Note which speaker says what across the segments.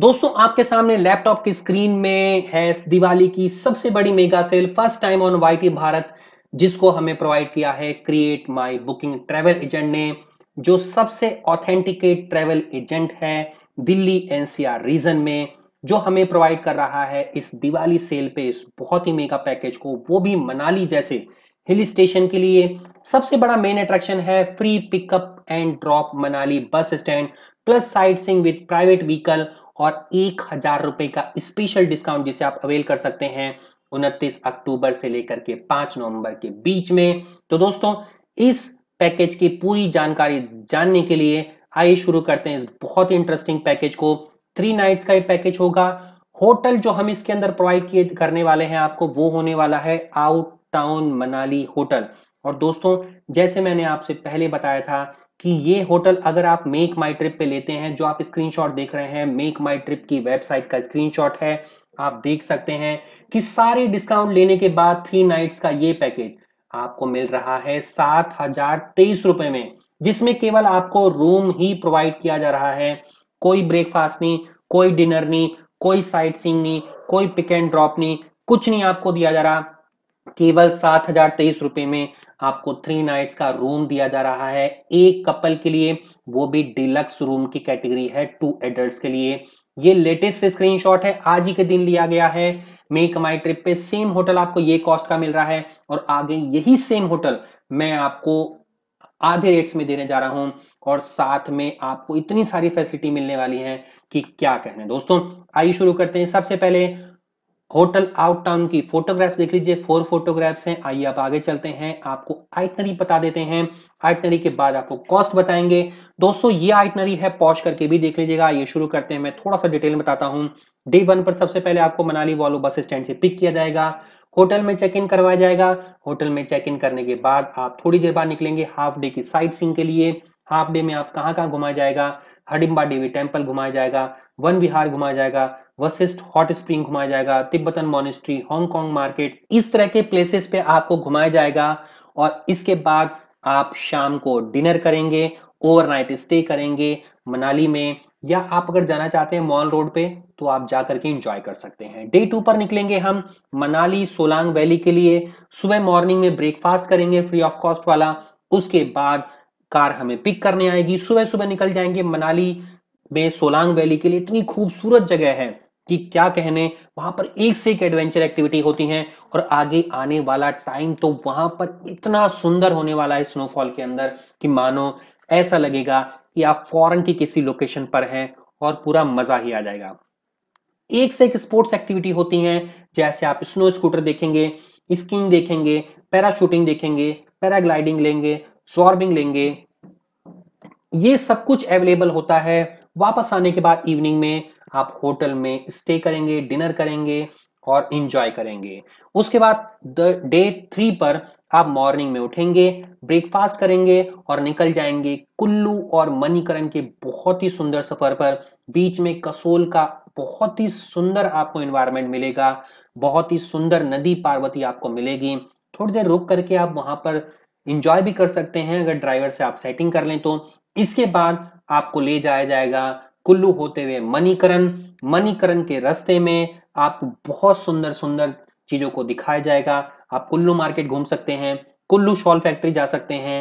Speaker 1: दोस्तों आपके सामने लैपटॉप की स्क्रीन में है दिवाली की सबसे बड़ी mega sale first time on वाई भारत जिसको हमें प्रोवाइड किया है Create My Booking travel agent ने जो सबसे ऑथेंटिकेट ट्रेवल एजेंट है दिल्ली एनसीआर रीजन में जो हमें प्रोवाइड कर रहा है इस दिवाली सेल पे इस बहुत ही मेगा पैकेज को वो भी मनाली जैसे हिल स्टेशन के लिए सबसे बड़ा मेन अट्रैक्शन है free pickup and drop Manali bus stand plus sightseeing with private vehicle और एक हजार रुपए का स्पेशल डिस्काउंट जिसे आप अवेल कर सकते हैं उनतीस अक्टूबर से लेकर के पांच नवंबर के बीच में तो दोस्तों इस पैकेज की पूरी जानकारी जानने के लिए आइए शुरू करते हैं इस बहुत ही इंटरेस्टिंग पैकेज को थ्री नाइट्स का ये पैकेज होगा होटल जो हम इसके अंदर प्रोवाइड किए करने वाले हैं आपको वो होने वाला है आउट टाउन मनाली होटल और दोस्तों जैसे मैंने आपसे पहले बताया था कि ये होटल अगर आप मेक माई ट्रिप पे लेते हैं जो आप स्क्रीनशॉट देख रहे हैं मेक माई ट्रिप की वेबसाइट का स्क्रीनशॉट है आप देख सकते हैं कि सारे डिस्काउंट लेने के बाद थ्री नाइट्स का ये पैकेज आपको मिल रहा है सात हजार तेईस रुपए में जिसमें केवल आपको रूम ही प्रोवाइड किया जा रहा है कोई ब्रेकफास्ट नहीं कोई डिनर नहीं कोई साइट सीन नहीं कोई पिक एंड ड्रॉप नहीं कुछ नहीं आपको दिया जा रहा केवल सात हजार तेईस रुपए में आपको थ्री नाइट्स का रूम दिया जा रहा है एक कपल के लिए वो भी डिलक्स रूम की कैटेगरी है टू एडल्ट के लिए ये लेटेस्ट स्क्रीनशॉट है आज ही के दिन लिया गया है मेक माई ट्रिप पे सेम होटल आपको ये कॉस्ट का मिल रहा है और आगे यही सेम होटल मैं आपको आधे रेट्स में देने जा रहा हूं और साथ में आपको इतनी सारी फैसिलिटी मिलने वाली है कि क्या कहने दोस्तों आइए शुरू करते हैं सबसे पहले होटल आउट टाउन की फोटोग्राफ्स देख लीजिए फोर फोटोग्राफ्स हैं आइए आप आगे चलते हैं आपको आइटनरी बता देते हैं आइटनरी के बाद आपको कॉस्ट बताएंगे दोस्तों ये आइटनरी है पॉज करके भी देख लीजिएगा ये शुरू करते हैं मैं थोड़ा सा डिटेल बताता हूँ डे वन पर सबसे पहले आपको मनाली वॉलो बस स्टैंड से पिक किया जाएगा होटल में चेक इन करवाया जाएगा होटल में चेक इन करने के बाद आप थोड़ी देर बाद निकलेंगे हाफ डे की साइट सीन के लिए हाफ डे में आप कहाँ कहाँ घुमाया जाएगा हडिम्बा देवी टेम्पल घुमाया जाएगा वन विहार घुमाया जाएगा वशिष्ठ हॉट स्प्रिंग घुमाया जाएगा तिब्बतन मोनिस्ट्री हांगकॉन्ग मार्केट इस तरह के प्लेसेस पे आपको घुमाया जाएगा और इसके बाद आप शाम को डिनर करेंगे ओवरनाइट स्टे करेंगे मनाली में या आप अगर जाना चाहते हैं मॉल रोड पे तो आप जा करके इंजॉय कर सकते हैं डे टू पर निकलेंगे हम मनाली सोलांग वैली के लिए सुबह मॉर्निंग में ब्रेकफास्ट करेंगे फ्री ऑफ कॉस्ट वाला उसके बाद कार हमें पिक करने आएगी सुबह सुबह निकल जाएंगे मनाली में सोलांग वैली के लिए इतनी खूबसूरत जगह है कि क्या कहने वहां पर एक से एक एडवेंचर एक्टिविटी होती हैं और आगे आने वाला टाइम तो वहां पर इतना सुंदर होने वाला है स्नोफॉल के अंदर कि मानो ऐसा लगेगा कि आप फॉरन की किसी लोकेशन पर हैं और पूरा मजा ही आ जाएगा एक से एक स्पोर्ट्स एक्टिविटी होती हैं जैसे आप स्नो स्कूटर देखेंगे स्कीइंग देखेंगे पैराशूटिंग देखेंगे पैराग्लाइडिंग लेंगे स्वॉर्बिंग लेंगे ये सब कुछ अवेलेबल होता है वापस आने के बाद इवनिंग में आप होटल में स्टे करेंगे डिनर करेंगे और इंजॉय करेंगे उसके बाद डे थ्री पर आप मॉर्निंग में उठेंगे ब्रेकफास्ट करेंगे और निकल जाएंगे कुल्लू और मणिकरण के बहुत ही सुंदर सफर पर बीच में कसोल का बहुत ही सुंदर आपको इन्वायरमेंट मिलेगा बहुत ही सुंदर नदी पार्वती आपको मिलेगी थोड़ी देर रुक करके आप वहां पर इंजॉय भी कर सकते हैं अगर ड्राइवर से आप सेटिंग कर लें तो इसके बाद आपको ले जाया जाएगा कुल्लू होते हुए मणिकरण मणिकरण के रास्ते में आप बहुत सुंदर सुंदर चीजों को दिखाया जाएगा आप कुल्लू मार्केट घूम सकते हैं कुल्लू शॉल फैक्ट्री जा सकते हैं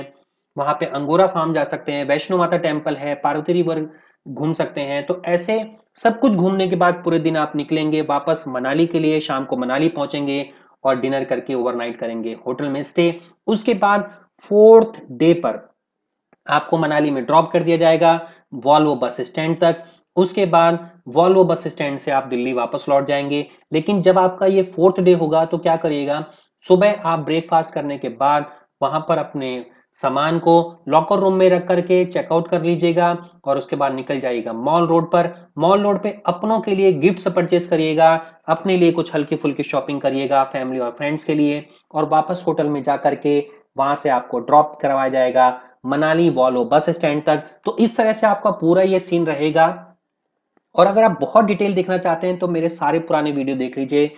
Speaker 1: वहां पे अंगोरा फार्म जा सकते हैं वैष्णो माता टेम्पल है पार्वती रिवर घूम सकते हैं तो ऐसे सब कुछ घूमने के बाद पूरे दिन आप निकलेंगे वापस मनाली के लिए शाम को मनाली पहुंचेंगे और डिनर करके ओवरनाइट करेंगे होटल में स्टे उसके बाद फोर्थ डे पर आपको मनाली में ड्रॉप कर दिया जाएगा वॉल्वो बस स्टैंड तक उसके बाद वॉल्वो बस स्टैंड से आप दिल्ली वापस लौट जाएंगे लेकिन जब आपका ये फोर्थ डे होगा तो क्या करिएगा सुबह आप ब्रेकफास्ट करने के बाद वहां पर अपने सामान को लॉकर रूम में रख करके चेकआउट कर लीजिएगा और उसके बाद निकल जाइएगा मॉल रोड पर मॉल रोड पे अपनों के लिए गिफ्ट्स परचेज करिएगा अपने लिए कुछ हल्की फुल्की शॉपिंग करिएगा फैमिली और फ्रेंड्स के लिए और वापस होटल में जा करके वहां से आपको ड्रॉप करवाया जाएगा मनाली वॉलो बस स्टैंड तक तो इस तरह से आपका पूरा ये सीन रहेगा और अगर आप बहुत डिटेल देखना चाहते हैं तो मेरे सारे पुराने वीडियो देख लीजिए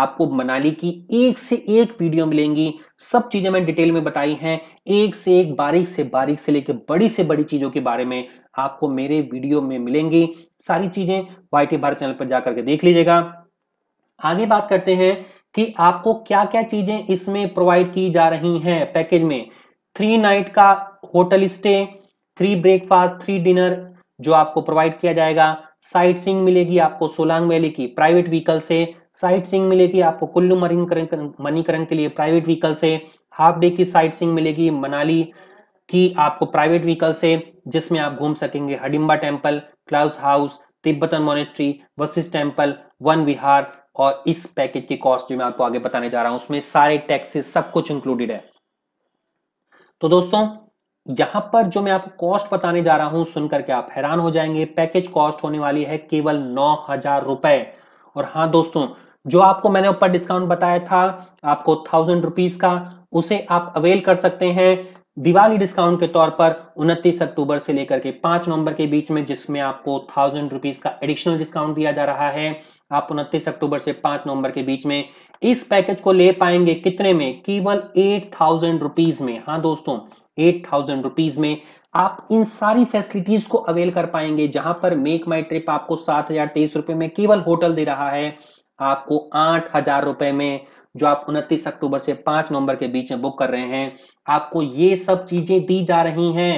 Speaker 1: आपको मनाली की एक से एक वीडियो मिलेंगी सब चीजें मैं डिटेल में बताई हैं एक से एक बारीक से बारीक से लेकर बड़ी से बड़ी चीजों के बारे में आपको मेरे वीडियो में मिलेंगी सारी चीजें वाई भारत चैनल पर जाकर के देख लीजिएगा आगे बात करते हैं कि आपको क्या क्या चीजें इसमें प्रोवाइड की जा रही हैं पैकेज में थ्री नाइट का hotel stay three breakfast three dinner जो आपको प्रोवाइड किया जाएगा साइट सिंग मिलेगी आपको सोलांग वैली की प्राइवेट व्हीकल से साइट सिंग मिलेगी आपको कुल्लू मनीकरण के लिए प्राइवेट व्हीकल से हाफ डे की साइट सिंग मिलेगी मनाली की आपको प्राइवेट व्हीकल से जिसमें आप घूम सकेंगे Hadimba temple club house Tibetan monastery Vashisht temple Van Vihar और इस पैकेज की कॉस्ट जो मैं आपको आगे बताने जा रहा हूँ उसमें सारे टैक्सेस सब कुछ इंक्लूडेड है तो दोस्तों यहां पर जो मैं आपको कॉस्ट बताने जा रहा हूं सुनकर के आप हैरान हो जाएंगे पैकेज कॉस्ट होने वाली है केवल नौ हजार रुपए और हाँ दोस्तों जो आपको मैंने ऊपर डिस्काउंट बताया था आपको थाउजेंड रुपीज का उसे आप अवेल कर सकते हैं दिवाली डिस्काउंट के तौर पर 29 अक्टूबर से लेकर के 5 नवंबर के बीच में जिसमें आपको थाउजेंड रुपीज का एडिशनल डिस्काउंट दिया जा रहा है आप 29 अक्टूबर से 5 नवंबर के बीच में इस पैकेज को ले पाएंगे कितने में केवल एट थाउजेंड रुपीज में हाँ दोस्तों एट थाउजेंड रुपीज में आप इन सारी फैसिलिटीज को अवेल कर पाएंगे जहां पर मेक माई ट्रिप आपको सात हजार तेईस रुपए में केवल होटल दे रहा है आपको आठ हजार रुपए में जो आप उनतीस अक्टूबर से पांच नवंबर के बीच में बुक कर रहे हैं आपको ये सब चीजें दी जा रही हैं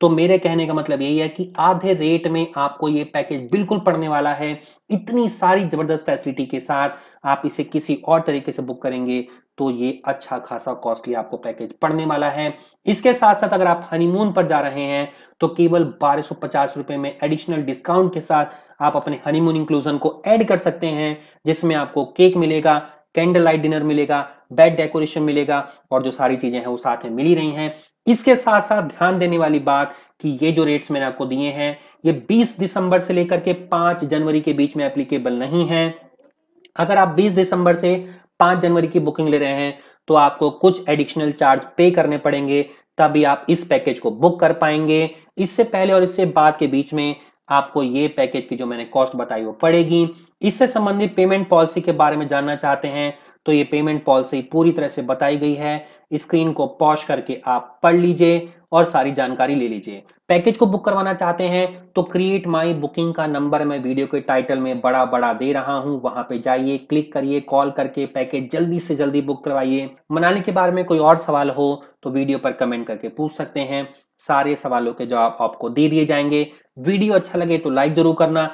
Speaker 1: तो मेरे कहने का मतलब यही है कि आधे रेट में आपको ये पैकेज बिल्कुल पड़ने वाला है इतनी सारी जबरदस्त फैसिलिटी के साथ आप इसे किसी और तरीके से बुक करेंगे तो ये अच्छा खासा कॉस्टली आपको पैकेज पड़ने वाला है इसके साथ साथ अगर आप हनीमून पर जा रहे हैं तो केवल बारह रुपए में एडिशनल डिस्काउंट के साथ आप अपने हनीमून इंक्लूजन को ऐड कर सकते हैं जिसमें आपको केक मिलेगा कैंडल लाइट डिनर मिलेगा बेड डेकोरेशन मिलेगा और जो सारी चीजें हैं वो साथ में मिली रही हैं इसके साथ साथ ध्यान देने वाली बात कि ये जो रेट्स मैंने आपको दिए हैं ये 20 दिसंबर से लेकर के 5 जनवरी के बीच में एप्लीकेबल नहीं है अगर आप 20 दिसंबर से 5 जनवरी की बुकिंग ले रहे हैं तो आपको कुछ एडिशनल चार्ज पे करने पड़ेंगे तभी आप इस पैकेज को बुक कर पाएंगे इससे पहले और इससे बाद के बीच में आपको ये पैकेज की जो मैंने कॉस्ट बताई वो पड़ेगी इससे संबंधित पेमेंट पॉलिसी के बारे में जानना चाहते हैं तो ये पेमेंट पॉलिसी पूरी तरह से बताई गई है स्क्रीन को पॉज करके आप पढ़ लीजिए और सारी जानकारी ले लीजिए पैकेज को बुक करवाना चाहते हैं तो क्रिएट माई बुकिंग का नंबर मैं वीडियो के टाइटल में बड़ा बड़ा दे रहा हूं वहां पे जाइए क्लिक करिए कॉल करके पैकेज जल्दी से जल्दी बुक करवाइए मनाली के बारे में कोई और सवाल हो तो वीडियो पर कमेंट करके पूछ सकते हैं सारे सवालों के जवाब आपको दे दिए जाएंगे वीडियो अच्छा लगे तो लाइक जरूर करना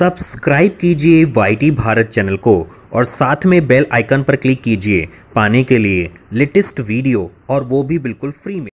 Speaker 1: सब्सक्राइब कीजिए वाई भारत चैनल को और साथ में बेल आइकन पर क्लिक कीजिए पाने के लिए लेटेस्ट वीडियो और वो भी बिल्कुल फ्री में